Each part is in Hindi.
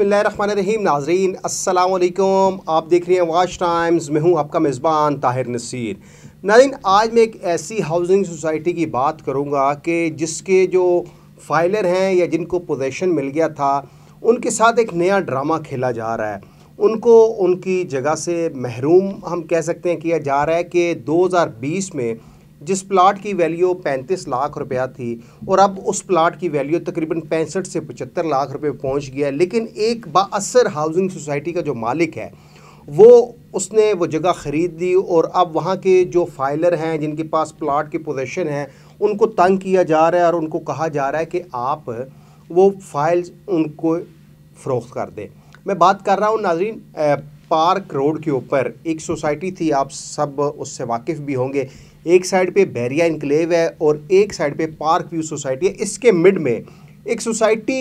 रहीम नाजरीन असलकुम आप देख रहे हैं वाच टाइम्स मैं हूं आपका मेज़बान ताहिर नसीर नाजरीन आज मैं एक ऐसी हाउसिंग सोसाइटी की बात करूंगा कि जिसके जो फाइलर हैं या जिनको पोजेशन मिल गया था उनके साथ एक नया ड्रामा खेला जा रहा है उनको उनकी जगह से महरूम हम कह सकते हैं किया जा रहा है कि बीस में जिस प्लाट की वैल्यू पैंतीस लाख रुपया थी और अब उस प्लाट की वैल्यू तकरीबन पैंसठ से पचहत्तर लाख रुपये पहुँच गया लेकिन एक बासर हाउसिंग सोसाइटी का जो मालिक है वो उसने वो जगह ख़रीद ली और अब वहाँ के जो फाइलर हैं जिनके पास प्लाट की पोजेसन है उनको तंग किया जा रहा है और उनको कहा जा रहा है कि आप वो फाइल्स उनको फ़रोख्त कर दें मैं बात कर रहा हूँ नाजरीन पार्क रोड के ऊपर एक सोसाइटी थी आप सब उससे वाकिफ़ भी होंगे एक साइड पे बैरिया इनक्लेव है और एक साइड पे पार्क व्यू सोसाइटी है इसके मिड में एक सोसाइटी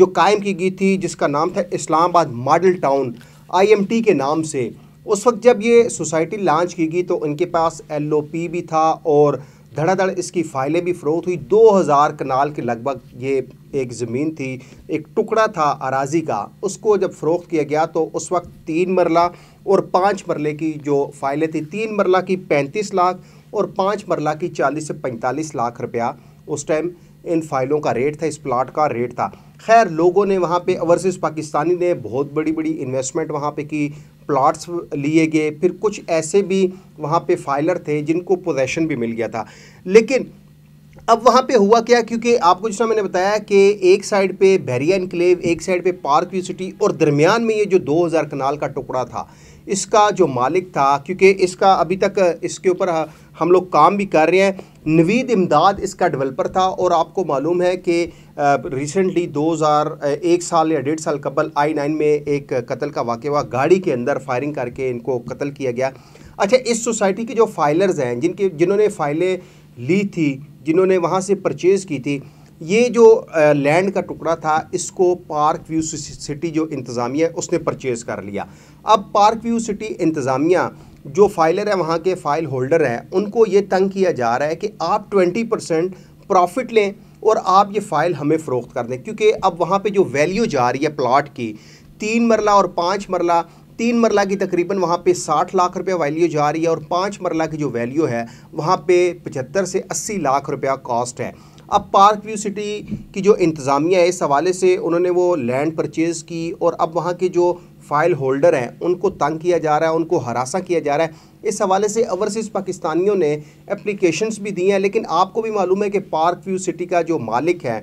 जो कायम की गई थी जिसका नाम था इस्लामाबाद मॉडल टाउन आईएमटी के नाम से उस वक्त जब ये सोसाइटी लॉन्च की गई तो उनके पास एलओपी भी था और धड़ाधड़ इसकी फाइलें भी फ़रोख्त हुई 2000 कनाल के लगभग ये एक ज़मीन थी एक टुकड़ा था अराजी का उसको जब फ़रोख्त किया गया तो उस वक्त तीन मरला और पाँच मरले की जो फाइलें थी तीन मरला की पैंतीस लाख और पाँच मरला की चालीस से पैंतालीस लाख रुपया उस टाइम इन फाइलों का रेट था इस प्लाट का रेट था खैर लोगों ने वहाँ पे अवर्सिस पाकिस्तानी ने बहुत बड़ी बड़ी इन्वेस्टमेंट वहाँ पे की प्लाट्स लिए गए फिर कुछ ऐसे भी वहाँ पे फाइलर थे जिनको पोजेशन भी मिल गया था लेकिन अब वहाँ पे हुआ क्या क्योंकि आपको जिसमें मैंने बताया कि एक साइड पे बहरिया इनकलेव एक साइड पे पार्क व्यू सिटी और दरमियान में ये जो 2000 कनाल का टुकड़ा था इसका जो मालिक था क्योंकि इसका अभी तक इसके ऊपर हम लोग काम भी कर रहे हैं नवीद इमदाद इसका डेवलपर था और आपको मालूम है कि रिसेंटली 2000 एक साल या डेढ़ साल कबल आई नाइन में एक कत्ल का वाक़ हुआ गाड़ी के अंदर फायरिंग करके इनको कत्ल किया गया अच्छा इस सोसाइटी के जो फाइलर्स हैं जिनके जिन्होंने फाइलें ली थी जिन्होंने वहाँ से परचेज़ की थी ये जो लैंड का टुकड़ा था इसको पार्क व्यू सिटी जो इंतज़ामिया है उसने परचेज़ कर लिया अब पार्क व्यू सिटी इंतज़ामिया जो फाइलर है वहाँ के फ़ाइल होल्डर हैं उनको ये तंग किया जा रहा है कि आप ट्वेंटी परसेंट प्रॉफिट लें और आप ये फ़ाइल हमें फ़रोख्त कर दें क्योंकि अब वहाँ पे जो वैल्यू जा रही है प्लाट की तीन मरला और पाँच मरला तीन मरला की तकरीबन वहाँ पे साठ लाख रुपया वैल्यू जा रही है और पाँच मरला की जो वैल्यू है वहाँ पे पचहत्तर से अस्सी लाख रुपया कॉस्ट है अब पार्क व्यू सिटी की जो इंतज़ामिया है इस हवाले से उन्होंने वो लैंड परचेज़ की और अब वहाँ के जो फ़ाइल होल्डर हैं उनको तंग किया जा रहा है उनको हरासा किया जा रहा है इस हवाले से ओवरसीज़ पाकिस्तानियों ने एप्लीकेशंस भी दी हैं लेकिन आपको भी मालूम है कि पार्क व्यू सिटी का जो मालिक है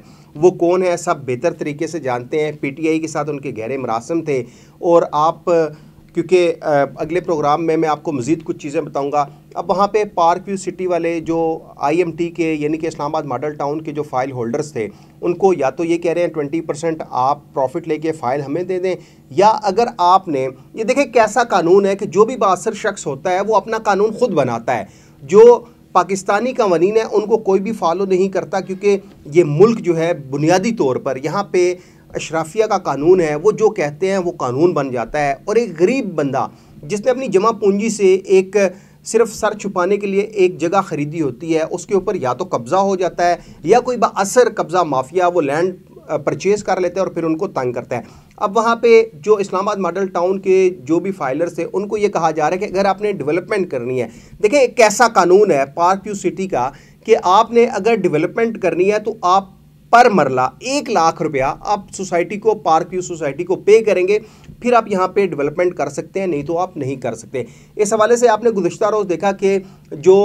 वो कौन है सब बेहतर तरीके से जानते हैं पीटीआई के साथ उनके गहरे मरासम थे और आप क्योंकि अगले प्रोग्राम में मैं आपको मज़ीद कुछ चीज़ें बताऊँगा अब वहाँ पर पार्क व्यू सिटी वाले जो आई एम टी के यानी कि इस्लामाबाद मॉडल टाउन के जो फ़ाइल होल्डर्स थे उनको या तो ये कह रहे हैं ट्वेंटी परसेंट आप प्रॉफिट लेके फ़ाइल हमें दे दें या अगर आपने ये देखें कैसा कानून है कि जो भी बासर शख्स होता है वो अपना कानून ख़ुद बनाता है जो पाकिस्तानी कवानीन है उनको कोई भी फॉलो नहीं करता क्योंकि ये मुल्क जो है बुनियादी तौर पर यहाँ पे अशराफिया का कानून है वो जो कहते हैं वो कानून बन जाता है और एक गरीब बंदा जिसने अपनी जमा पूंजी से एक सिर्फ सर छुपाने के लिए एक जगह ख़रीदी होती है उसके ऊपर या तो कब्ज़ा हो जाता है या कोई बसर कब्ज़ा माफिया वो लैंड परचेज़ कर लेते हैं और फिर उनको तंग करता है अब वहाँ पे जो इस्लामाबाद मॉडल टाउन के जो भी फाइलर्स थे उनको ये कहा जा रहा है कि अगर आपने डेवलपमेंट करनी है देखें एक कैसा कानून है पार्क यू सिटी का कि आपने अगर डेवलपमेंट करनी है तो आप पर मरला एक लाख रुपया आप सोसाइटी को पार्क व्यू सोसाइटी को पे करेंगे फिर आप यहाँ पे डेवलपमेंट कर सकते हैं नहीं तो आप नहीं कर सकते इस हवाले से आपने गुजशत रोज़ देखा कि जो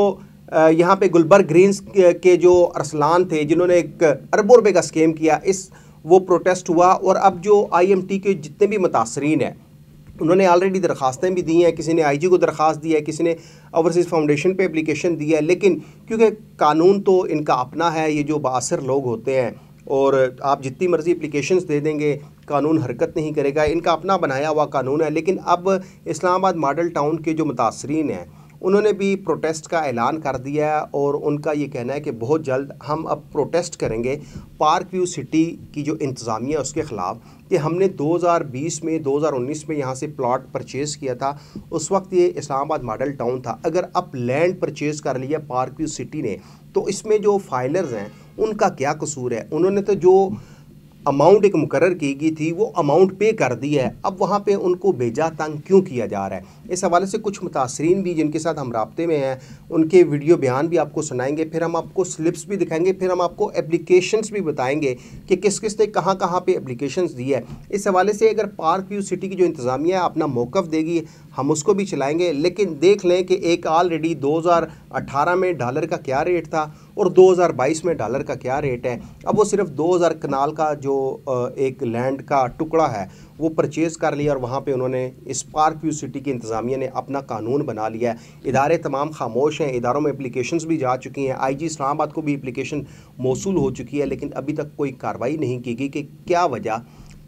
यहाँ पे गुलबर्ग ग्रीन्स के जो अरसलान थे जिन्होंने एक अरबों रुपये का स्कीम किया इस वो प्रोटेस्ट हुआ और अब जो आई के जितने भी मुतासरीन हैं उन्होंने ऑलरेडी दरखास्तें भी दी हैं किसी ने आईजी को दरखास्त दी है किसी ने ओवरसीज़ फाउंडेशन पे एप्लीकेशन दी है लेकिन क्योंकि कानून तो इनका अपना है ये जो बासर लोग होते हैं और आप जितनी मर्ज़ी अप्लीकेशन दे देंगे कानून हरकत नहीं करेगा इनका अपना बनाया हुआ कानून है लेकिन अब इस्लामाबाद मॉडल टाउन के जो मुतासरीन हैं उन्होंने भी प्रोटेस्ट का ऐलान कर दिया है और उनका ये कहना है कि बहुत जल्द हम अब प्रोटेस्ट करेंगे पार्क व्यू सिटी की जो इंतज़ामिया उसके ख़िलाफ़ कि हमने 2020 में 2019 में यहाँ से प्लॉट परचेज़ किया था उस वक्त ये इस्लामाबाद मॉडल टाउन था अगर अब लैंड परचेज़ कर लिया पार्क व्यू सिटी ने तो इसमें जो फाइलर्स हैं उनका क्या कसूर है उन्होंने तो जो अमाउंट एक मुकर की गई थी वो अमाउंट पे कर दी है अब वहाँ पे उनको भेजा तंग क्यों किया जा रहा है इस हवाले से कुछ मुतासरीन भी जिनके साथ हम रबते में हैं उनके वीडियो बयान भी आपको सुनाएंगे फिर हम आपको स्लिप्स भी दिखाएंगे फिर हम आपको एप्लीकेशंस भी बताएंगे कि किस किस ने कहाँ कहाँ पर एप्लीकेशन दी है इस हवाले से अगर पार्क व्यू सिटी की जो इंतज़ामिया अपना मौक़ देगी हम उसको भी चलाएंगे लेकिन देख लें कि एक ऑलरेडी 2018 में डॉलर का क्या रेट था और 2022 में डॉलर का क्या रेट है अब वो सिर्फ 2000 कनाल का जो एक लैंड का टुकड़ा है वो परचेज़ कर लिया और वहाँ पे उन्होंने स्पार्क व्यू सिटी की इंतज़ामिया ने अपना कानून बना लिया है इदारे तमाम खामोश हैं इदारों में अप्लीकेशन भी जा चुकी हैं आईजी इस्लामाबाद को भी अप्लीकेशन मौसू हो चुकी है लेकिन अभी तक कोई कार्रवाई नहीं की गई कि क्या वजह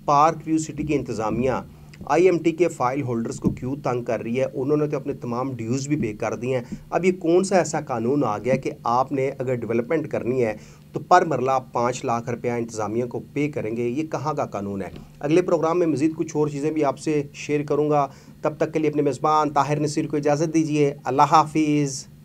पार्क व्यू सिटी की इंतज़ामिया आईएमटी के फाइल होल्डर्स को क्यों तंग कर रही है उन्होंने तो अपने तमाम ड्यूज़ भी पे कर दिए हैं अब ये कौन सा ऐसा कानून आ गया कि आपने अगर डेवलपमेंट करनी है तो पर मरला आप पाँच लाख रुपया इंतज़ामिया को पे करेंगे ये कहाँ का कानून है अगले प्रोग्राम में मज़ीद कुछ और चीज़ें भी आपसे शेयर करूँगा तब तक के लिए अपने मेज़बान ताहिर नसीर को इजाज़त दीजिए अल्लाह हाफिज़